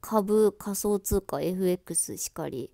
株仮想通貨 FX しかり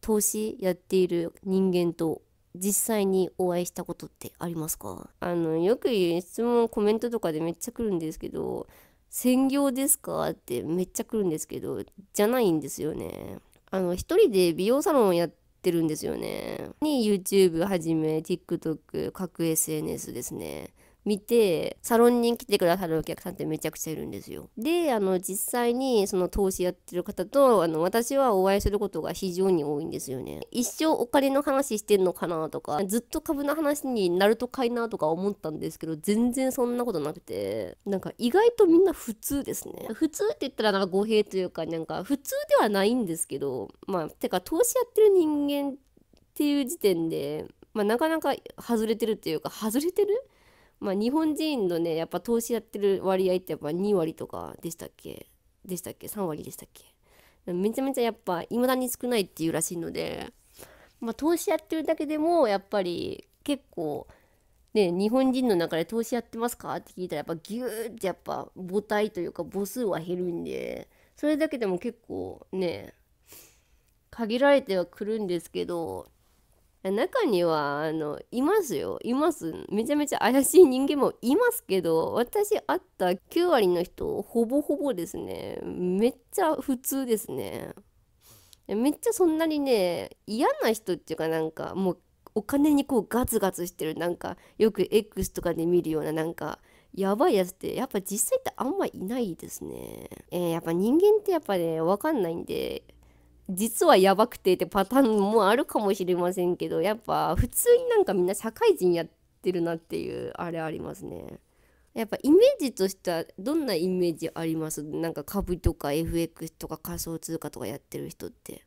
投資やっている人間と実際にお会いしたことってありますかあのよく質問コメントとかでめっちゃ来るんですけど「専業ですか?」ってめっちゃ来るんですけどじゃないんですよね。あの一人で美容サロンやってるんですよね。に YouTube はじめ TikTok 各 SNS ですね。見てサロンに来てくださるお客さんってめちゃくちゃいるんですよ。であの実際にその投資やってる方とあの私はお会いすることが非常に多いんですよね。一生お金の話してんのかなとかずっと株の話になるとかいなとか思ったんですけど全然そんなことなくてなんか意外とみんな普通ですね。普通って言ったらなんか語弊というかなんか普通ではないんですけどまあてか投資やってる人間っていう時点でまあ、なかなか外れてるっていうか外れてるまあ、日本人のねやっぱ投資やってる割合ってやっぱ2割とかでしたっけでしたっけ3割でしたっけめちゃめちゃやっぱいまだに少ないっていうらしいので、まあ、投資やってるだけでもやっぱり結構ね日本人の中で投資やってますかって聞いたらやっぱギューってやっぱ母体というか母数は減るんでそれだけでも結構ね限られてはくるんですけど中にはあのいますよいますめちゃめちゃ怪しい人間もいますけど私会った9割の人ほぼほぼですねめっちゃ普通ですねめっちゃそんなにね嫌な人っていうかなんかもうお金にこうガツガツしてるなんかよく X とかで見るようななんかやばいやつってやっぱ実際ってあんまいないですね。えー、やっぱ人間ってやっぱね分かんないんで実はやばくてってパターンもあるかもしれませんけどやっぱ普通になんかみんな社会人やってるなっていうあれありますね。やっぱイメージとしてはどんなイメージありますなんか株とか FX とか仮想通貨とかやってる人って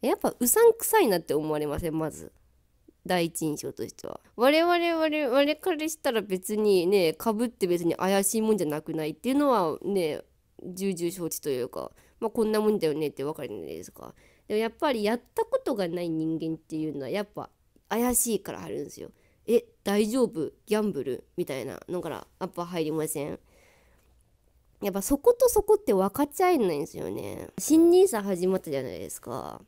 やっぱうさんくさいなって思われませんまず第一印象としては我々我々からしたら別にね株って別に怪しいもんじゃなくないっていうのはね重々承知というかまあ、こんなもんだよねってわかるじゃないですか。でもやっぱりやったことがない人間っていうのはやっぱ怪しいから入るんですよ。え大丈夫ギャンブルみたいなのからやっぱ入りませんやっぱそことそこって分かっちゃえないんですよね。新 n さん始まったじゃないですか。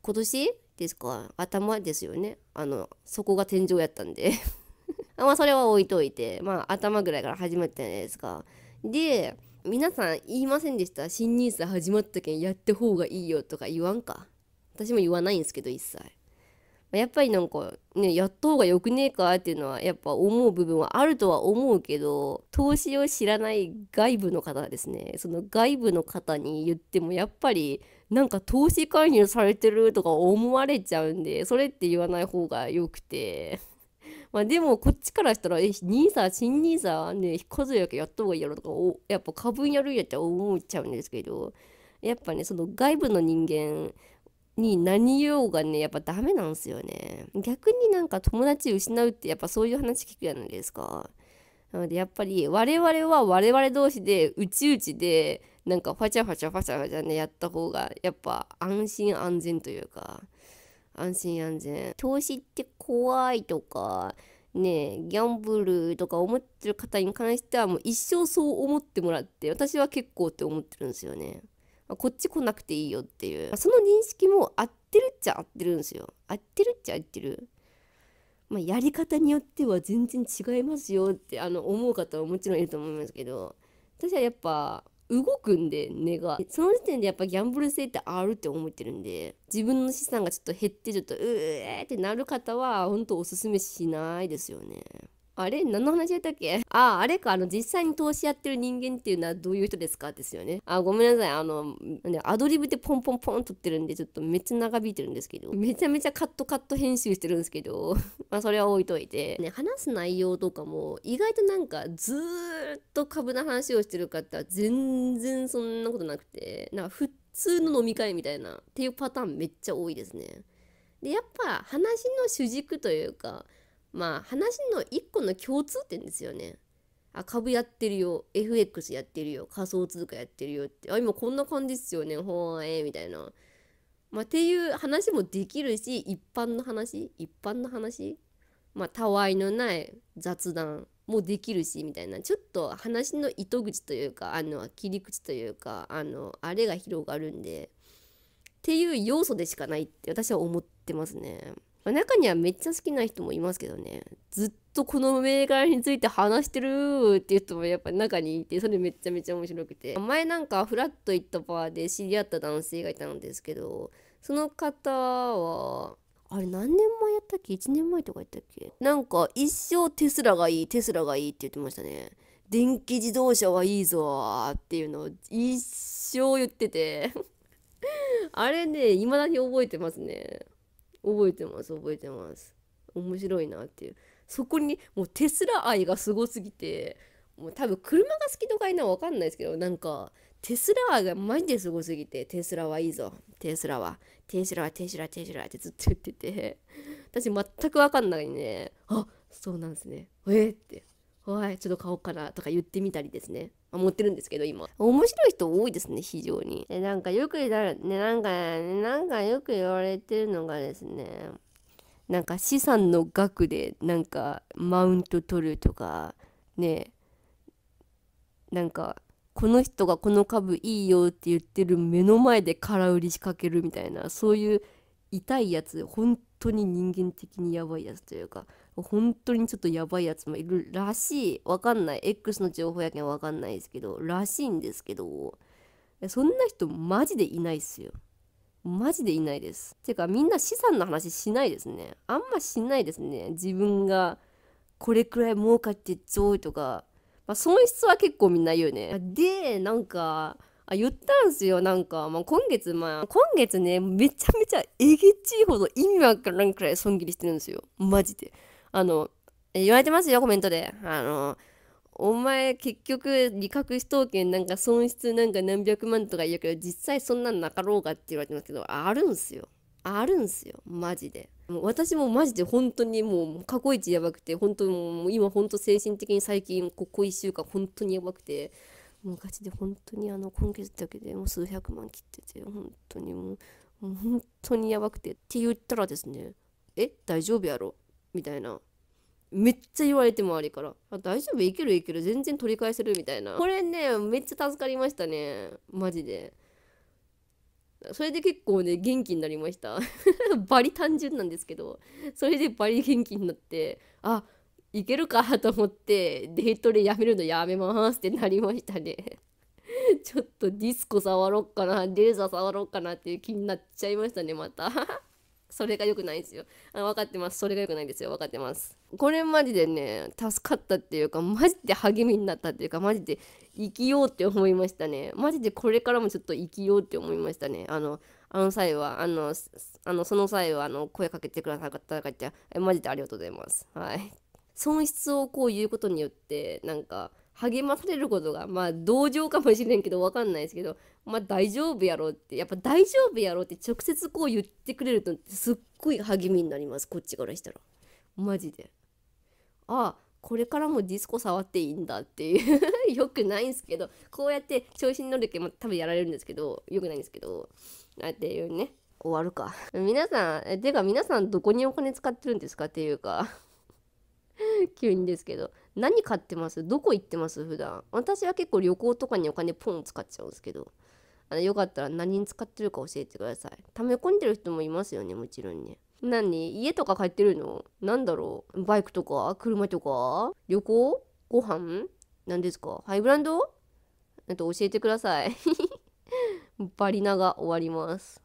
今年ですか頭ですよね。あのそこが天井やったんで まあそれは置いといてまあ頭ぐらいから始まったじゃないですか。で皆さん言いませんでした新ニー始まったけんやった方がいいよとか言わんか私も言わないんですけど一切やっぱりなんかねやった方がよくねえかっていうのはやっぱ思う部分はあるとは思うけど投資を知らない外部の方ですねその外部の方に言ってもやっぱりなんか投資介入されてるとか思われちゃうんでそれって言わない方がよくてまあ、でもこっちからしたら「え兄さん新兄さんね数やけやった方がいいやろ」とかおやっぱ過分やるんやって思っちゃうんですけどやっぱねその外部の人間に何言おうがねやっぱダメなんすよね逆になんか友達失うってやっぱそういう話聞くじゃないですかなのでやっぱり我々は我々同士でうちうちでなんかファチャファチャファチャファチャねやった方がやっぱ安心安全というか安心安全投資って怖いとかねギャンブルとか思ってる方に関してはもう一生そう思ってもらって私は結構って思ってるんですよねこっち来なくていいよっていうその認識も合ってるっちゃ合ってるんですよ合ってるっちゃ合ってるまあ、やり方によっては全然違いますよってあの思う方はもちろんいると思いますけど私はやっぱ動くんで根がその時点でやっぱギャンブル性ってあるって思ってるんで自分の資産がちょっと減ってちょっとうえってなる方はほんとおすすめしないですよね。あれ何の話やったっけああ、あれか、あの、実際に投資やってる人間っていうのはどういう人ですかですよね。あ、ごめんなさい。あの、アドリブでポンポンポンとってるんで、ちょっとめっちゃ長引いてるんですけど、めちゃめちゃカットカット編集してるんですけど、まあ、それは置いといて、ね、話す内容とかも、意外となんか、ずーっと株の話をしてる方、全然そんなことなくて、なんか、普通の飲み会みたいな、っていうパターンめっちゃ多いですね。で、やっぱ、話の主軸というか、まあ話の一個の共通点ですよね。あ株やってるよ FX やってるよ仮想通貨やってるよってあ今こんな感じっすよねほーえー、みたいな。まあ、っていう話もできるし一般の話一般の話まあたわいのない雑談もできるしみたいなちょっと話の糸口というかあの切り口というかあのあれが広がるんでっていう要素でしかないって私は思ってますね。中にはめっちゃ好きな人もいますけどねずっとこの銘柄について話してるっていう人もやっぱ中にいてそれめちゃめちゃ面白くて前なんかフラッと行ったバーで知り合った男性がいたんですけどその方はあれ何年前やったっけ1年前とか言ったっけなんか一生テスラがいいテスラがいいって言ってましたね電気自動車はいいぞっていうのを一生言ってて あれね未だに覚えてますね覚えてます覚えてます面白いなっていうそこにもうテスラ愛がすごすぎてもう多分車が好きとかいなの分かんないですけどなんかテスラ愛がマジですごすぎてテスラはいいぞテスラはテスラはテスラテスラってずっと言ってて私全く分かんないねあそうなんですねえー、ってわいちょっと買おうかなとか言ってみたりですね思ってるんですけど今面白い人多いですね非常にえなんかよく言だねなんかねなんかよく言われてるのがですねなんか資産の額でなんかマウント取るとかねなんかこの人がこの株いいよって言ってる目の前で空売り仕掛けるみたいなそういう痛いやつ本当に人間的にやばいやつというか本当にちょっとやばいやつもいるらしいわかんない X の情報やけんわかんないですけどらしいんですけどそんな人マジでいないっすよマジでいないですてかみんな資産の話しないですねあんましないですね自分がこれくらい儲かってちょいとか、まあ、損失は結構みんな言うねでなんかあ言ったんすよなんか、まあ、今月まあ今月ねめちゃめちゃえげちいほど意味わからんくらい損切りしてるんですよマジであの、言われてますよ、コメントで。あの、お前結局理覚死当権なんか損失なんか何百万とか言うけど実際そんなんなかろうかって言われてますけどあるんすよあるんすよマジでもう私もマジで本当にもう過去一やばくて本当もう今本当精神的に最近ここ1週間本当にやばくてもうガチで本当にあの今月だけでもう数百万切ってて本当にもうもう本当にやばくてって言ったらですねえ大丈夫やろみたいなめっちゃ言われて周りから「あ大丈夫いけるいける全然取り返せる」みたいなこれねめっちゃ助かりましたねマジでそれで結構ね元気になりました バリ単純なんですけどそれでバリ元気になってあいけるか と思ってデートでやめるのやめますってなりましたねちょっとディスコ触ろっかなレーザー触ろっかなっていう気になっちゃいましたねまた それが良くないですよあ分かってますそれが良くないですよ分かってますこれマジでね助かったっていうかマジで励みになったっていうかマジで生きようって思いましたねマジでこれからもちょっと生きようって思いましたねあのあの際はあのあのその際はあの声かけてくださった方マジでありがとうございますはい損失をこう言うことによってなんか励まされることがまあ同情かもしれんけど分かんないですけどまあ大丈夫やろうってやっぱ大丈夫やろうって直接こう言ってくれるとすっごい励みになりますこっちからしたらマジでああこれからもディスコ触っていいんだっていう よくないんすけどこうやって調子に乗るけど多分やられるんですけどよくないんですけどあんていうね終わるか皆さんてか皆さんどこにお金使ってるんですかっていうか 急にですけど何買ってますどこ行ってます普段私は結構旅行とかにお金ポン使っちゃうんですけどあのよかったら何に使ってるか教えてください溜め込んでる人もいますよねもちろんね何家とか帰ってるの何だろうバイクとか車とか旅行ご飯何ですかハイブランドえっと教えてください バリナが終わります